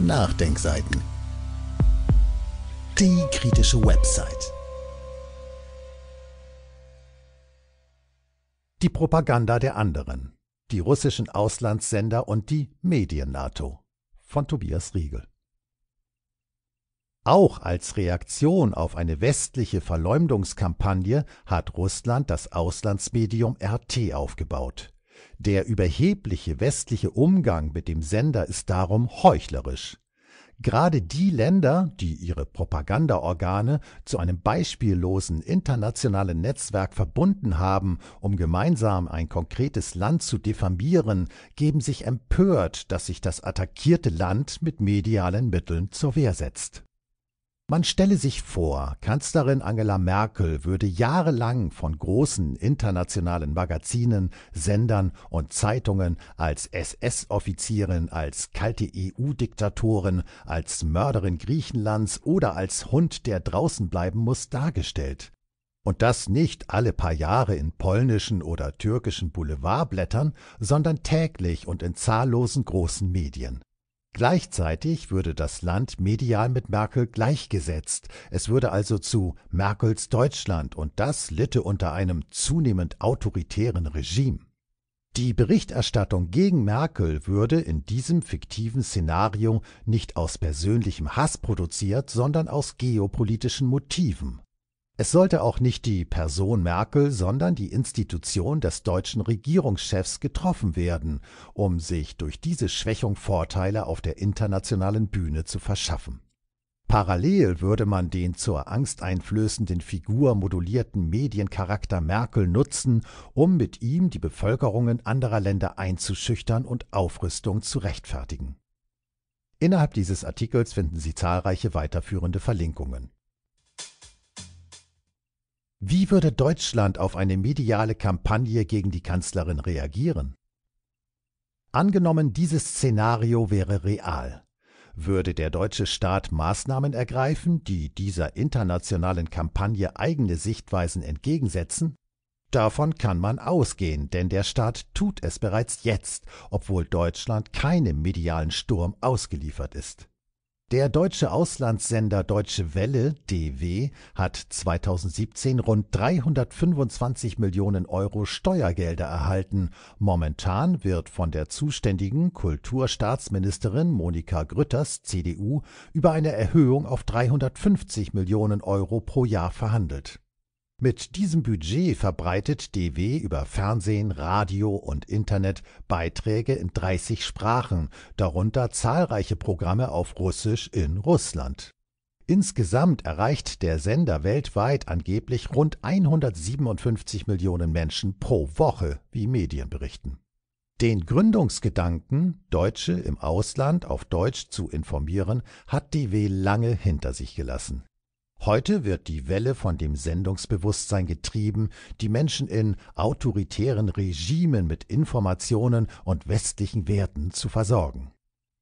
Nachdenkseiten. Die kritische Website. Die Propaganda der anderen. Die russischen Auslandssender und die Medien-NATO. Von Tobias Riegel. Auch als Reaktion auf eine westliche Verleumdungskampagne hat Russland das Auslandsmedium RT aufgebaut. Der überhebliche westliche Umgang mit dem Sender ist darum heuchlerisch. Gerade die Länder, die ihre Propagandaorgane zu einem beispiellosen internationalen Netzwerk verbunden haben, um gemeinsam ein konkretes Land zu diffamieren, geben sich empört, dass sich das attackierte Land mit medialen Mitteln zur Wehr setzt man stelle sich vor, Kanzlerin Angela Merkel würde jahrelang von großen internationalen Magazinen, Sendern und Zeitungen als SS-Offizierin, als kalte EU-Diktatorin, als Mörderin Griechenlands oder als Hund, der draußen bleiben muss, dargestellt. Und das nicht alle paar Jahre in polnischen oder türkischen Boulevardblättern, sondern täglich und in zahllosen großen Medien. Gleichzeitig würde das Land medial mit Merkel gleichgesetzt. Es würde also zu Merkels Deutschland und das litte unter einem zunehmend autoritären Regime. Die Berichterstattung gegen Merkel würde in diesem fiktiven Szenario nicht aus persönlichem Hass produziert, sondern aus geopolitischen Motiven. Es sollte auch nicht die Person Merkel, sondern die Institution des deutschen Regierungschefs getroffen werden, um sich durch diese Schwächung Vorteile auf der internationalen Bühne zu verschaffen. Parallel würde man den zur angsteinflößenden Figur modulierten Mediencharakter Merkel nutzen, um mit ihm die Bevölkerungen anderer Länder einzuschüchtern und Aufrüstung zu rechtfertigen. Innerhalb dieses Artikels finden Sie zahlreiche weiterführende Verlinkungen wie würde Deutschland auf eine mediale Kampagne gegen die Kanzlerin reagieren? Angenommen, dieses Szenario wäre real, würde der deutsche Staat Maßnahmen ergreifen, die dieser internationalen Kampagne eigene Sichtweisen entgegensetzen? Davon kann man ausgehen, denn der Staat tut es bereits jetzt, obwohl Deutschland keinem medialen Sturm ausgeliefert ist. Der deutsche Auslandssender Deutsche Welle (DW) hat 2017 rund 325 Millionen Euro Steuergelder erhalten. Momentan wird von der zuständigen Kulturstaatsministerin Monika Grütters (CDU) über eine Erhöhung auf 350 Millionen Euro pro Jahr verhandelt mit diesem Budget verbreitet DW über Fernsehen, Radio und Internet Beiträge in 30 Sprachen, darunter zahlreiche Programme auf Russisch in Russland. Insgesamt erreicht der Sender weltweit angeblich rund 157 Millionen Menschen pro Woche, wie Medien berichten. Den Gründungsgedanken, Deutsche im Ausland auf Deutsch zu informieren, hat DW lange hinter sich gelassen Heute wird die Welle von dem Sendungsbewusstsein getrieben, die Menschen in autoritären Regimen mit Informationen und westlichen Werten zu versorgen.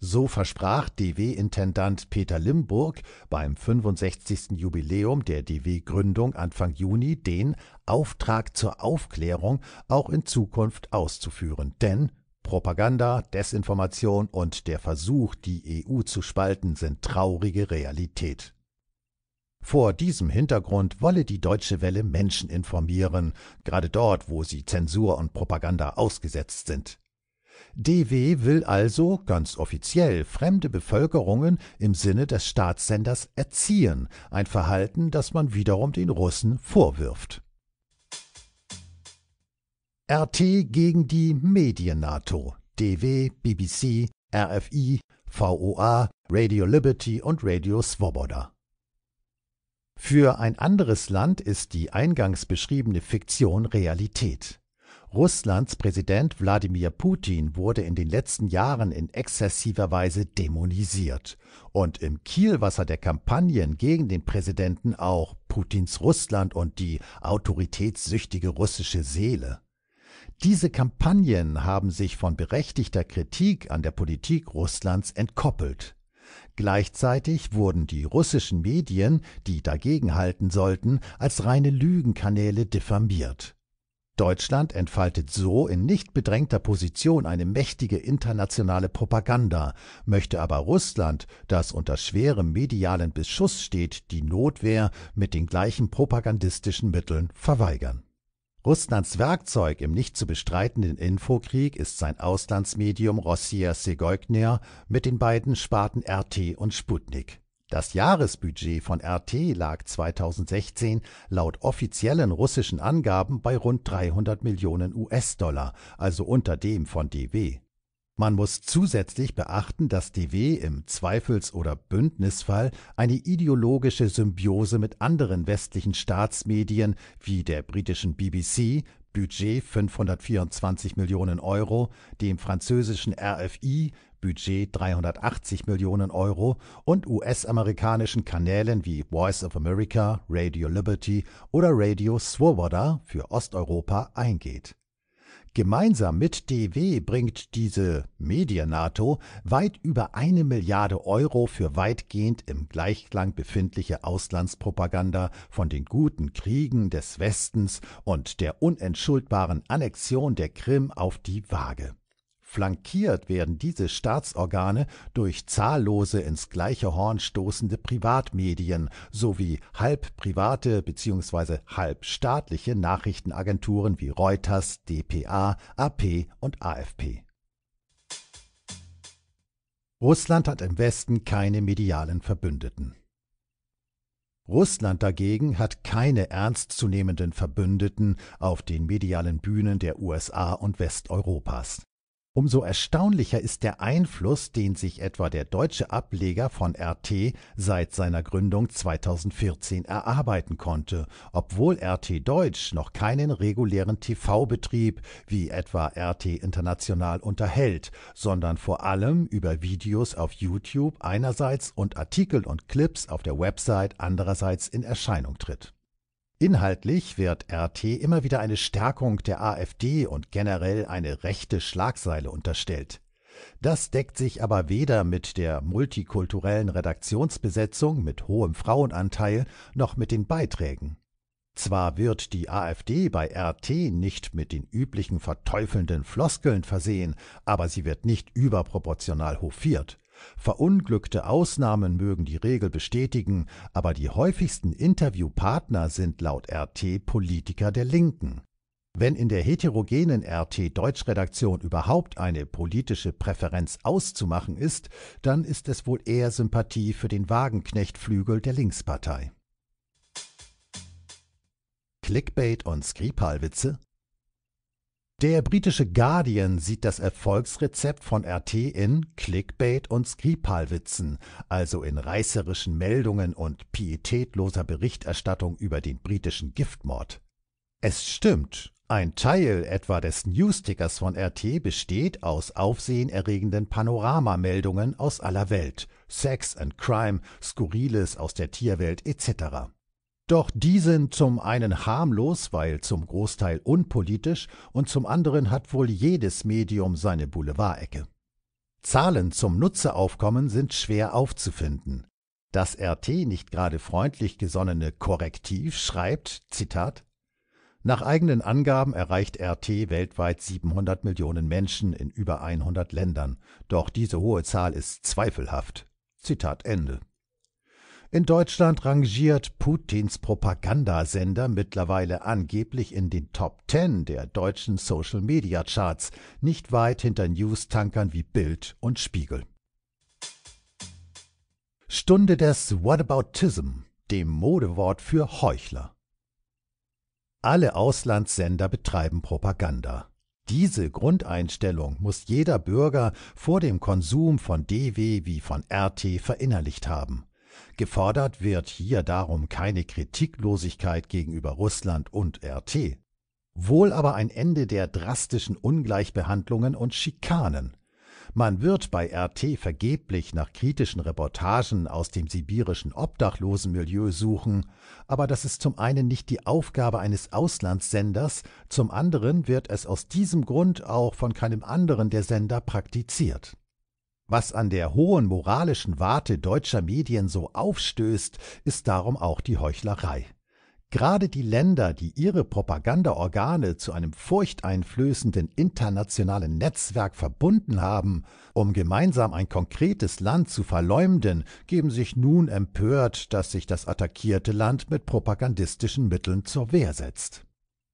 So versprach DW-Intendant Peter Limburg beim 65. Jubiläum der DW-Gründung Anfang Juni den Auftrag zur Aufklärung auch in Zukunft auszuführen, denn Propaganda, Desinformation und der Versuch, die EU zu spalten, sind traurige Realität. Vor diesem Hintergrund wolle die Deutsche Welle Menschen informieren, gerade dort, wo sie Zensur und Propaganda ausgesetzt sind. DW will also ganz offiziell fremde Bevölkerungen im Sinne des Staatssenders erziehen, ein Verhalten, das man wiederum den Russen vorwirft. RT gegen die Medien-NATO, DW, BBC, RFI, VOA, Radio Liberty und Radio Svoboda. Für ein anderes Land ist die eingangs beschriebene Fiktion Realität. Russlands Präsident Wladimir Putin wurde in den letzten Jahren in exzessiver Weise dämonisiert und im Kielwasser der Kampagnen gegen den Präsidenten auch Putins Russland und die autoritätssüchtige russische Seele. Diese Kampagnen haben sich von berechtigter Kritik an der Politik Russlands entkoppelt. Gleichzeitig wurden die russischen Medien, die dagegenhalten sollten, als reine Lügenkanäle diffamiert. Deutschland entfaltet so in nicht bedrängter Position eine mächtige internationale Propaganda, möchte aber Russland, das unter schwerem medialen Beschuss steht, die Notwehr mit den gleichen propagandistischen Mitteln verweigern Russlands Werkzeug im nicht zu bestreitenden Infokrieg ist sein Auslandsmedium Rossija Segojnia mit den beiden Sparten RT und Sputnik. Das Jahresbudget von RT lag 2016 laut offiziellen russischen Angaben bei rund 300 Millionen US-Dollar, also unter dem von DW. Man muss zusätzlich beachten, dass DW im Zweifels- oder Bündnisfall eine ideologische Symbiose mit anderen westlichen Staatsmedien wie der britischen BBC, Budget 524 Millionen Euro, dem französischen RFI, Budget 380 Millionen Euro und US-amerikanischen Kanälen wie Voice of America, Radio Liberty oder Radio Swoboda für Osteuropa eingeht Gemeinsam mit DW bringt diese Medien-NATO weit über eine Milliarde Euro für weitgehend im Gleichklang befindliche Auslandspropaganda von den guten Kriegen des Westens und der unentschuldbaren Annexion der Krim auf die Waage. Flankiert werden diese Staatsorgane durch zahllose ins gleiche Horn stoßende Privatmedien sowie halb private bzw. halb staatliche Nachrichtenagenturen wie Reuters, dpa, AP und AFP. Russland hat im Westen keine medialen Verbündeten. Russland dagegen hat keine ernstzunehmenden Verbündeten auf den medialen Bühnen der USA und Westeuropas. Umso erstaunlicher ist der Einfluss, den sich etwa der deutsche Ableger von RT seit seiner Gründung 2014 erarbeiten konnte, obwohl RT Deutsch noch keinen regulären TV-Betrieb wie etwa RT International unterhält, sondern vor allem über Videos auf YouTube einerseits und Artikel und Clips auf der Website andererseits in Erscheinung tritt Inhaltlich wird RT immer wieder eine Stärkung der AfD und generell eine rechte Schlagseile unterstellt. Das deckt sich aber weder mit der multikulturellen Redaktionsbesetzung mit hohem Frauenanteil noch mit den Beiträgen. Zwar wird die AfD bei RT nicht mit den üblichen verteufelnden Floskeln versehen, aber sie wird nicht überproportional hofiert. Verunglückte Ausnahmen mögen die Regel bestätigen, aber die häufigsten Interviewpartner sind laut RT Politiker der Linken. Wenn in der heterogenen RT Deutschredaktion überhaupt eine politische Präferenz auszumachen ist, dann ist es wohl eher Sympathie für den Wagenknechtflügel der Linkspartei. Clickbait und Skripalwitze der britische Guardian sieht das Erfolgsrezept von RT in Clickbait und Skripalwitzen, also in reißerischen Meldungen und pietätloser Berichterstattung über den britischen Giftmord. Es stimmt, ein Teil etwa des Newstickers von RT besteht aus aufsehenerregenden Panoramameldungen aus aller Welt, Sex and Crime, Skurriles aus der Tierwelt etc. Doch die sind zum einen harmlos, weil zum Großteil unpolitisch, und zum anderen hat wohl jedes Medium seine Boulevardecke. Zahlen zum Nutzeraufkommen sind schwer aufzufinden. Das RT nicht gerade freundlich gesonnene Korrektiv schreibt, Zitat, nach eigenen Angaben erreicht RT weltweit 700 Millionen Menschen in über 100 Ländern. Doch diese hohe Zahl ist zweifelhaft. Zitat Ende. In Deutschland rangiert Putins Propagandasender mittlerweile angeblich in den Top 10 der deutschen Social Media Charts, nicht weit hinter News-Tankern wie Bild und Spiegel. Stunde des Whataboutism, dem Modewort für Heuchler. Alle Auslandssender betreiben Propaganda. Diese Grundeinstellung muss jeder Bürger vor dem Konsum von DW wie von RT verinnerlicht haben. Gefordert wird hier darum keine Kritiklosigkeit gegenüber Russland und RT, wohl aber ein Ende der drastischen Ungleichbehandlungen und Schikanen. Man wird bei RT vergeblich nach kritischen Reportagen aus dem sibirischen Obdachlosenmilieu suchen, aber das ist zum einen nicht die Aufgabe eines Auslandssenders, zum anderen wird es aus diesem Grund auch von keinem anderen der Sender praktiziert. Was an der hohen moralischen Warte deutscher Medien so aufstößt, ist darum auch die Heuchlerei. Gerade die Länder, die ihre Propagandaorgane zu einem furchteinflößenden internationalen Netzwerk verbunden haben, um gemeinsam ein konkretes Land zu verleumden, geben sich nun empört, dass sich das attackierte Land mit propagandistischen Mitteln zur Wehr setzt.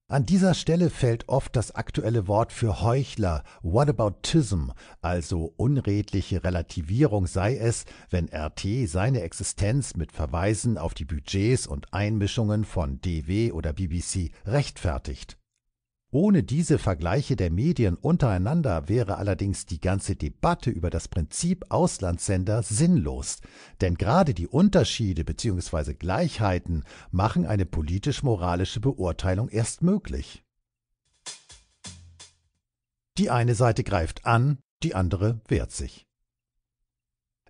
An dieser Stelle fällt oft das aktuelle Wort für Heuchler, Whataboutism, also unredliche Relativierung sei es, wenn RT seine Existenz mit Verweisen auf die Budgets und Einmischungen von DW oder BBC rechtfertigt ohne diese Vergleiche der Medien untereinander wäre allerdings die ganze Debatte über das Prinzip Auslandssender sinnlos, denn gerade die Unterschiede bzw. Gleichheiten machen eine politisch-moralische Beurteilung erst möglich. Die eine Seite greift an, die andere wehrt sich.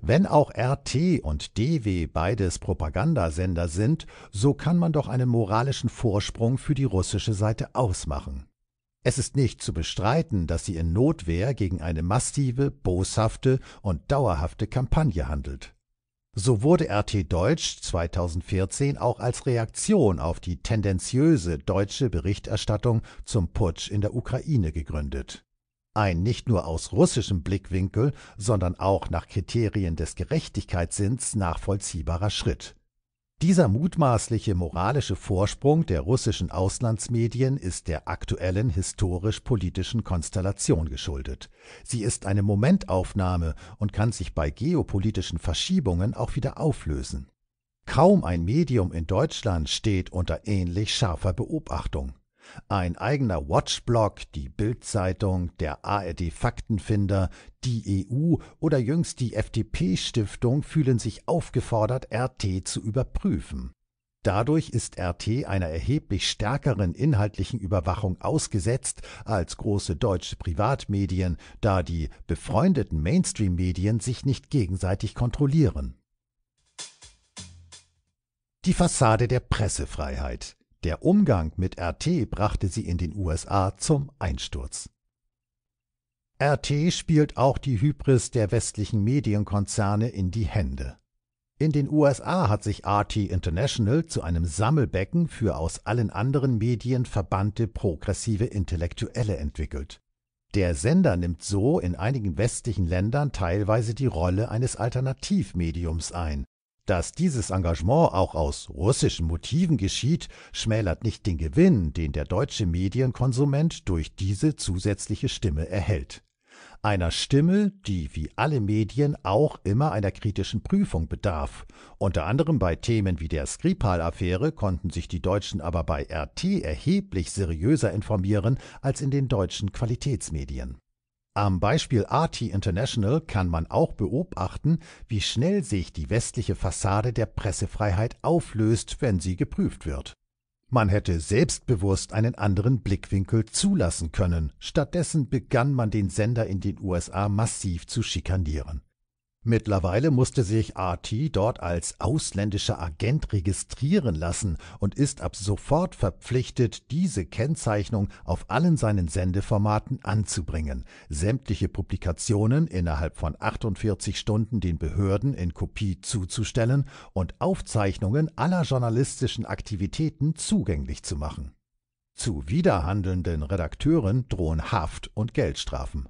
Wenn auch RT und DW beides Propagandasender sind, so kann man doch einen moralischen Vorsprung für die russische Seite ausmachen. Es ist nicht zu bestreiten, dass sie in Notwehr gegen eine massive, boshafte und dauerhafte Kampagne handelt. So wurde RT Deutsch 2014 auch als Reaktion auf die tendenziöse deutsche Berichterstattung zum Putsch in der Ukraine gegründet. Ein nicht nur aus russischem Blickwinkel, sondern auch nach Kriterien des Gerechtigkeitssinns nachvollziehbarer Schritt dieser mutmaßliche moralische Vorsprung der russischen Auslandsmedien ist der aktuellen historisch-politischen Konstellation geschuldet. Sie ist eine Momentaufnahme und kann sich bei geopolitischen Verschiebungen auch wieder auflösen. Kaum ein Medium in Deutschland steht unter ähnlich scharfer Beobachtung ein eigener Watchblog, die Bild-Zeitung, der ARD Faktenfinder, die EU oder jüngst die FDP Stiftung fühlen sich aufgefordert, RT zu überprüfen. Dadurch ist RT einer erheblich stärkeren inhaltlichen Überwachung ausgesetzt als große deutsche Privatmedien, da die befreundeten Mainstream-Medien sich nicht gegenseitig kontrollieren. Die Fassade der Pressefreiheit. Der Umgang mit RT brachte sie in den USA zum Einsturz. RT spielt auch die Hybris der westlichen Medienkonzerne in die Hände. In den USA hat sich RT International zu einem Sammelbecken für aus allen anderen Medien verbannte progressive Intellektuelle entwickelt. Der Sender nimmt so in einigen westlichen Ländern teilweise die Rolle eines Alternativmediums ein dass dieses Engagement auch aus russischen Motiven geschieht, schmälert nicht den Gewinn, den der deutsche Medienkonsument durch diese zusätzliche Stimme erhält. Einer Stimme, die wie alle Medien auch immer einer kritischen Prüfung bedarf. Unter anderem bei Themen wie der Skripal-Affäre konnten sich die Deutschen aber bei RT erheblich seriöser informieren als in den deutschen Qualitätsmedien am Beispiel RT International kann man auch beobachten, wie schnell sich die westliche Fassade der Pressefreiheit auflöst, wenn sie geprüft wird. Man hätte selbstbewusst einen anderen Blickwinkel zulassen können, stattdessen begann man den Sender in den USA massiv zu schikanieren Mittlerweile musste sich RT dort als ausländischer Agent registrieren lassen und ist ab sofort verpflichtet, diese Kennzeichnung auf allen seinen Sendeformaten anzubringen, sämtliche Publikationen innerhalb von 48 Stunden den Behörden in Kopie zuzustellen und Aufzeichnungen aller journalistischen Aktivitäten zugänglich zu machen. Zu widerhandelnden Redakteuren drohen Haft und Geldstrafen.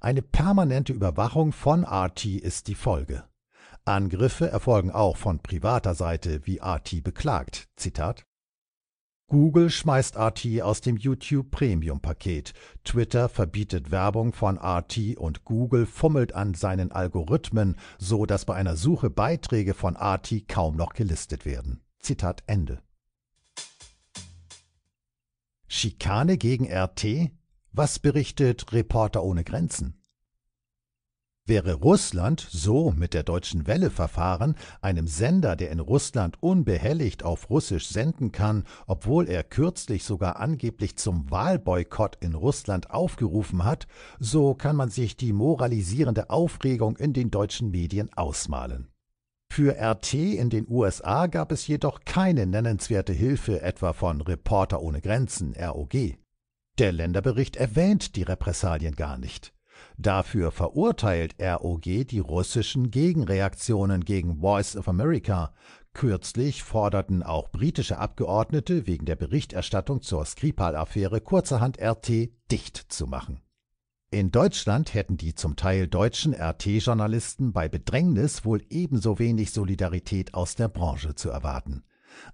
Eine permanente Überwachung von RT ist die Folge. Angriffe erfolgen auch von privater Seite, wie RT beklagt. Zitat Google schmeißt RT aus dem YouTube Premium Paket. Twitter verbietet Werbung von RT und Google fummelt an seinen Algorithmen, so dass bei einer Suche Beiträge von RT kaum noch gelistet werden. Zitat Ende. Schikane gegen RT? Was berichtet Reporter ohne Grenzen? Wäre Russland so mit der deutschen Welle verfahren, einem Sender, der in Russland unbehelligt auf Russisch senden kann, obwohl er kürzlich sogar angeblich zum Wahlboykott in Russland aufgerufen hat, so kann man sich die moralisierende Aufregung in den deutschen Medien ausmalen. Für RT in den USA gab es jedoch keine nennenswerte Hilfe etwa von Reporter ohne Grenzen ROG. Der Länderbericht erwähnt die Repressalien gar nicht. Dafür verurteilt ROG die russischen Gegenreaktionen gegen Voice of America. Kürzlich forderten auch britische Abgeordnete wegen der Berichterstattung zur Skripal-Affäre kurzerhand RT dicht zu machen. In Deutschland hätten die zum Teil deutschen RT-Journalisten bei Bedrängnis wohl ebenso wenig Solidarität aus der Branche zu erwarten.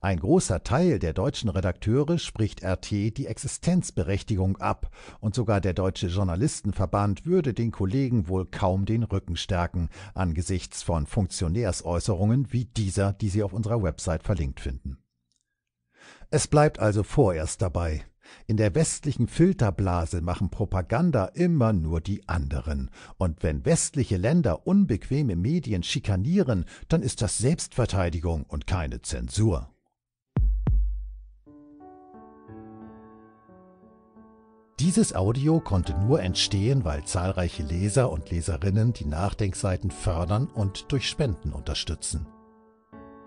Ein großer Teil der deutschen Redakteure spricht RT die Existenzberechtigung ab, und sogar der Deutsche Journalistenverband würde den Kollegen wohl kaum den Rücken stärken angesichts von Funktionärsäußerungen wie dieser, die Sie auf unserer Website verlinkt finden. Es bleibt also vorerst dabei in der westlichen Filterblase machen Propaganda immer nur die anderen. Und wenn westliche Länder unbequeme Medien schikanieren, dann ist das Selbstverteidigung und keine Zensur. Dieses Audio konnte nur entstehen, weil zahlreiche Leser und Leserinnen die Nachdenkseiten fördern und durch Spenden unterstützen.